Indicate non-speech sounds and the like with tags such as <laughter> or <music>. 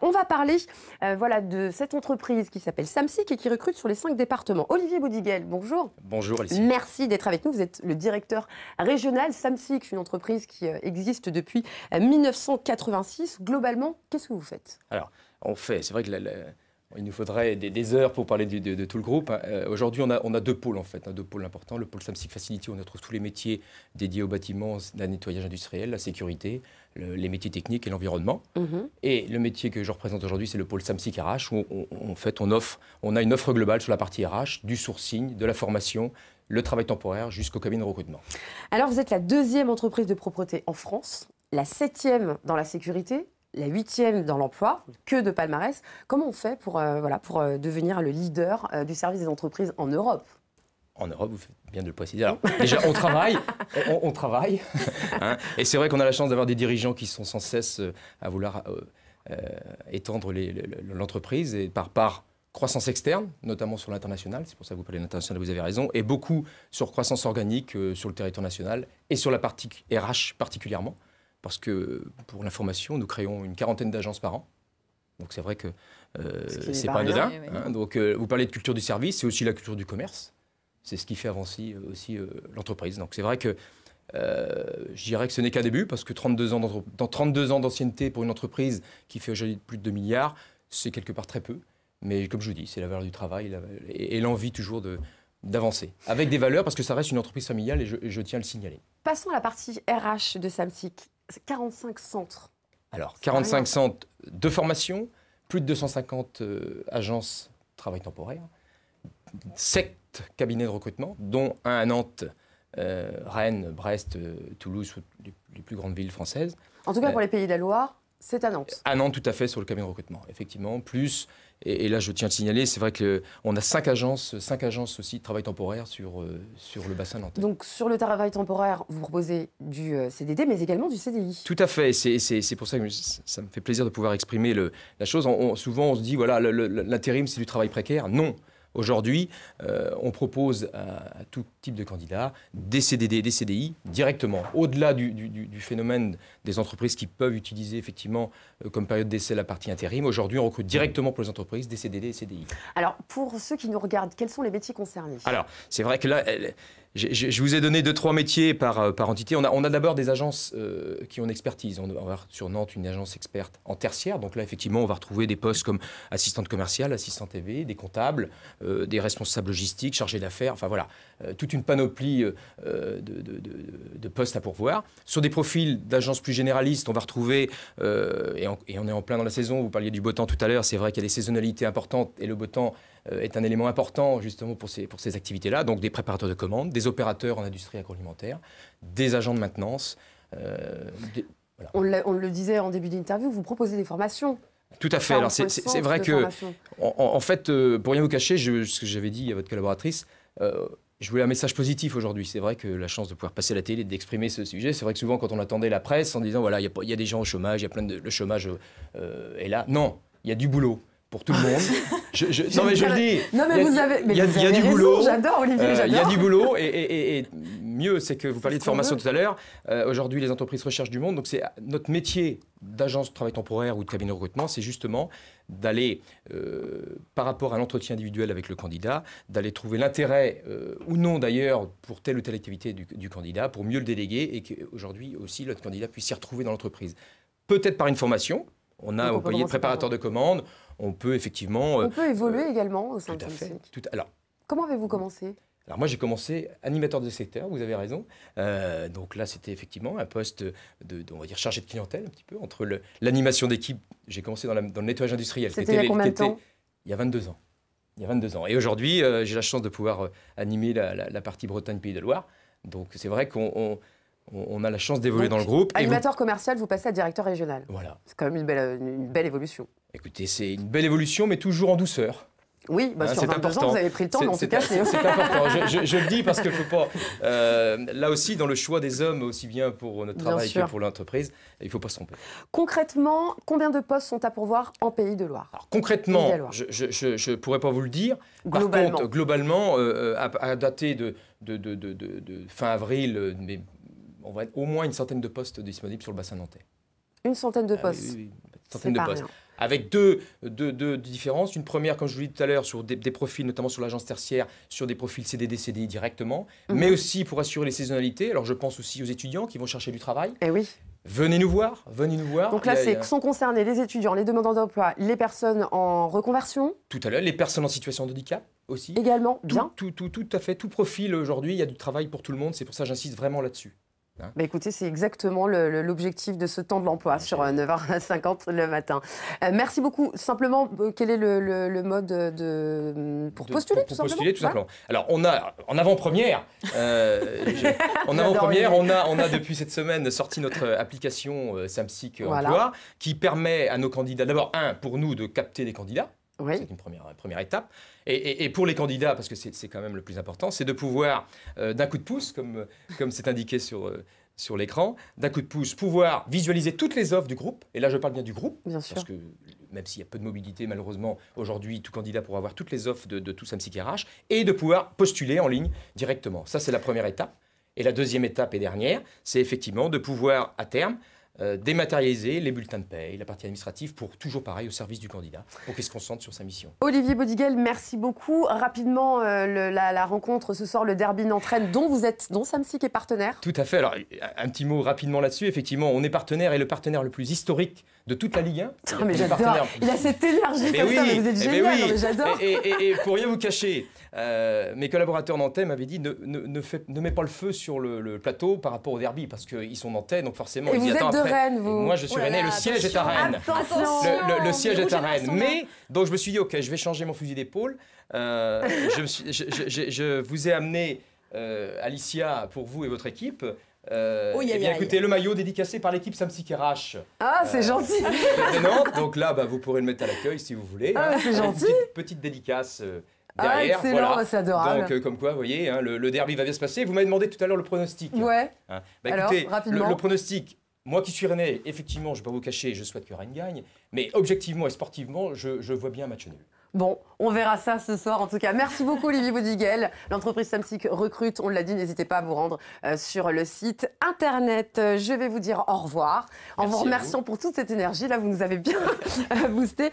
On va parler euh, voilà, de cette entreprise qui s'appelle Samsic et qui recrute sur les cinq départements. Olivier Boudiguel, bonjour. Bonjour Alice. Merci d'être avec nous. Vous êtes le directeur régional Samsic, une entreprise qui euh, existe depuis 1986. Euh, Globalement, qu'est-ce que vous faites Alors, on fait, c'est vrai que il nous faudrait des, heures pour parler de, tout le groupe. Hein. Aujourd'hui, on a, deux pôles en fait, hein, deux pôles importants. Le pôle Samsic Facility, on retrouve tous les métiers dédiés au bâtiment, la nettoyage industriel, la sécurité, les métiers techniques et l'environnement. Mhm. Et le métier que je représente aujourd'hui, c'est le pôle SAMSIC RH, où on, en fait, on, offre, on a une offre globale sur la partie RH, du sourcing, de la formation, le travail temporaire jusqu'au cabinet de recrutement. Alors, vous êtes la deuxième entreprise de propreté en France, la septième dans la sécurité, la huitième dans l'emploi, que de palmarès. Comment on fait pour, euh, voilà, pour euh, devenir le leader euh, du service des entreprises en Europe en Europe, vous faites bien de le préciser. Alors, <laughs> déjà, on travaille, on, travaille. Hein <laughs> et c'est vrai qu'on a la chance d'avoir des dirigeants qui sont sans cesse euh, à vouloir euh, euh, étendre l'entreprise et par, par croissance externe, notamment sur l'international, c'est pour ça que vous parlez l'international, vous avez raison, et beaucoup sur croissance organique sur le territoire national et sur la partie RH particulièrement, parce que pour l'information, nous créons une quarantaine d'agences par an. Donc c'est vrai que ce c'est pas anodin. Hein. donc vous parlez de culture du service, c'est aussi la culture du commerce c'est ce qui fait avancer euh, aussi euh, l'entreprise. Donc c'est vrai que euh, je dirais que ce n'est qu'un début, parce que 32 ans dans 32 ans d'ancienneté pour une entreprise qui fait aujourd'hui plus de 2 milliards, c'est quelque part très peu. Mais comme je vous dis, c'est la valeur du travail et, l'envie toujours de, d'avancer, avec des valeurs, parce que ça reste une entreprise familiale et je, tiens à le signaler. Passons à la partie RH de Samsic. 45 centres. Alors, 45 centres de formation, plus de 250 agences agences travail temporaire, cabinets de recrutement, dont un à Nantes, euh, Rennes, Brest, euh, Toulouse, les, plus grandes villes françaises. En tout cas, euh, pour les pays de la Loire, c'est à Nantes. À Nantes, tout à fait, sur le cabinet de recrutement, effectivement. Plus, et, là, je tiens à signaler, c'est vrai qu'on a cinq agences, cinq agences aussi de travail temporaire sur, sur le bassin nantais. Donc, sur le travail temporaire, vous proposez du CDD, mais également du CDI. Tout à fait. C'est pour ça que ça me fait plaisir de pouvoir exprimer le, la chose. souvent, on se dit, voilà, l'intérim, c'est du travail précaire. Non. Aujourd'hui, euh, on propose à, tout type de candidats des CDD, des CDI directement, au-delà du, phénomène des entreprises qui peuvent utiliser effectivement euh, comme période d'essai la partie intérim. Aujourd'hui, on recrute directement pour les entreprises des CDD et CDI. Alors, pour ceux qui nous regardent, quels sont les métiers concernés Alors, c'est vrai que là, je, vous ai donné deux, trois métiers par, euh, par entité. On a, d'abord des agences euh, qui ont expertise. On va avoir sur Nantes une agence experte en tertiaire. Donc là, effectivement, on va retrouver des postes comme assistante commerciale, assistante TV, des comptables, euh, des responsables logistiques, chargés d'affaires. Enfin voilà, toute une panoplie de, postes à pourvoir. Sur des profils d'agences plus généralistes, on va retrouver, et on est en plein dans la saison, vous parliez du beau temps tout à l'heure, c'est vrai qu'il y a des saisonnalités importantes et le beau temps euh, est un élément important justement pour ces, pour ces activités-là, donc des préparateurs de commandes, des opérateurs en industrie agroalimentaire, des agents de maintenance. Euh, on, le disait en début d'interview, vous proposez des formations. Tout à fait. Alors c'est vrai que, en, fait, euh, pour rien vous cacher, ce que j'avais dit à votre collaboratrice, je voulais un message positif aujourd'hui. C'est vrai que la chance de pouvoir passer à la télé, d'exprimer ce sujet, c'est vrai que souvent quand on attendait la presse en disant voilà, il y, y, a des gens au chômage, il y a plein de. Le chômage est là. Non, il y a du boulot pour tout le monde. <laughs> non, mais je le dis. vous avez. Euh, il y a, du boulot. J'adore, Olivier, Il y a du boulot. Et, mieux, c'est que vous parliez de formation tout à l'heure. Euh, aujourd'hui, les entreprises recherchent du monde. Donc, c'est notre métier d'agence de travail temporaire ou de cabinet de recrutement, c'est justement d'aller, euh, par rapport à l'entretien individuel avec le candidat, d'aller trouver l'intérêt ou non d'ailleurs pour telle ou telle activité du, du candidat, pour mieux le déléguer et qu'aujourd'hui aussi, notre candidat puisse s'y retrouver dans l'entreprise. Peut-être par une formation, on a au payé préparateur de commandes. On peut effectivement. On peut euh, évoluer euh, également au sein de à fait, alors, Comment avez-vous commencé alors moi j'ai commencé animateur de secteur, vous avez raison. Euh, donc là c'était effectivement un poste de, on va dire chargé de clientèle un petit peu entre l'animation d'équipe. J'ai commencé dans, le nettoyage industriel. C'était il y a combien de temps Il y a 22 ans. Il y a 22 ans. Et aujourd'hui j'ai la chance de pouvoir animer la, partie Bretagne Pays de Loire. Donc c'est vrai qu'on on a la chance d'évoluer dans le groupe. Animateur commercial, vous passez à directeur régional. Voilà. C'est quand même une belle, une belle évolution. Écoutez, c'est une belle évolution, mais toujours en douceur. Oui, bah sur 20%, important. vous avez pris le temps, mais en tout cas, c'est... important, je, je, le dis parce que faut pas... <laughs> Euh, là aussi, dans le choix des hommes, aussi bien pour notre travail que pour l'entreprise, il ne faut pas se tromper. Concrètement, combien de postes sont à pourvoir en Pays de Loire Alors, Concrètement, Loire. je ne pourrais pas vous le dire. Globalement. globalement, euh, euh, à, dater de, de fin avril, mais on va être au moins une centaine de postes disponibles sur le bassin nantais. Une centaine de ah postes. oui, oui, une centaine de postes. Avec deux, deux, différences. Une première, comme je vous l'ai dit tout à l'heure, sur des, profils, notamment sur l'agence tertiaire, sur des profils CDD, CDI directement, mhm. mais aussi pour assurer les saisonnalités. Alors je pense aussi aux étudiants qui vont chercher du travail. Eh oui. Venez nous voir, venez nous voir. Donc là, c'est sont concernés les étudiants, les demandeurs d'emploi, les personnes en reconversion. Tout à l'heure, les personnes en situation de handicap aussi. Également, tout, bien. Tout, tout, tout à fait, tout profil aujourd'hui, il y a du travail pour tout le monde, c'est pour ça que j'insiste vraiment là-dessus. Hein. Bah, écoutez, c'est exactement l'objectif de ce temps de l'emploi sur 9h50 le matin. Euh, merci beaucoup. Simplement, euh, quel est le, mode pour postuler simplement postuler tout hein simplement. Alors, on a en avant-première, euh, <laughs> avant-première, on a, on a depuis cette semaine sorti notre application Samsic Emploi qui permet à nos candidats, d'abord, un, pour nous, de capter des candidats c'est une première, euh, première étape. Et, pour les candidats, parce que c'est quand même le plus important, c'est de pouvoir, euh, d'un coup de pouce, comme euh, c'est indiqué sur, sur l'écran, d'un coup de pouce, pouvoir visualiser toutes les offres du groupe. Et là, je parle bien du groupe, parce que même s'il y a peu de mobilité, malheureusement, aujourd'hui, tout candidat pourra avoir toutes les offres de, de tout Samsic RH et de pouvoir postuler en ligne directement. Ça, c'est la première étape. Et la deuxième étape et dernière, c'est effectivement de pouvoir, à terme, euh, dématérialiser les bulletins de paye, la partie administrative, pour toujours pareil au service du candidat, pour qu'il se concentre sur sa mission. Olivier Bodiguel, merci beaucoup. Rapidement, euh, la, rencontre ce soir, le derby n'entraîne dont vous êtes, dont Samsic est partenaire. Tout à fait. Alors, un petit mot rapidement là-dessus. Effectivement, on est partenaire et le partenaire le plus historique de toute la Ligue 1. Il a cette énergie comme ça, vous êtes génial, j'adore. Et, pour rien vous cacher, euh, mes collaborateurs nantais m'avaient dit ne, ne, ne, ne, mets pas le feu sur le, plateau par rapport au derby, parce qu'ils sont nantais, donc forcément, ils vous vous. Moi, je suis oh reine, Le siège est à Rennes. Le, le, siège est à Rennes. Mais donc, je me suis dit, ok, je vais changer mon fusil d'épaule. Euh, je, je, vous ai amené euh, Alicia pour vous et votre équipe. Euh, oui, oh, eh bien, écoutez, le maillot dédicacé par l'équipe Samsic RH. Ah, c'est euh, gentil. Donc là, bah, vous pourrez le mettre à l'accueil si vous voulez. Ah, c'est gentil. Petite, dédicace. Ah, derrière, ah, voilà. adorable. Donc, comme quoi, vous voyez, hein, le, derby va bien se passer. Vous m'avez demandé tout à l'heure le pronostic. Ouais. Hein. Bah, écoutez, le, pronostic, moi qui suis rené, effectivement, je ne vais pas vous cacher, je souhaite que Rennes gagne, mais objectivement et sportivement, je, vois bien un match nul. Bon, on verra ça ce soir en tout cas. Merci beaucoup Olivier Boudiguel, L'entreprise Samsic recrute, on l'a dit, n'hésitez pas à vous rendre euh, sur le site internet. Euh, je vais vous dire au revoir en vous remerciant pour toute cette énergie. Là, vous nous avez bien <laughs> euh, boosté.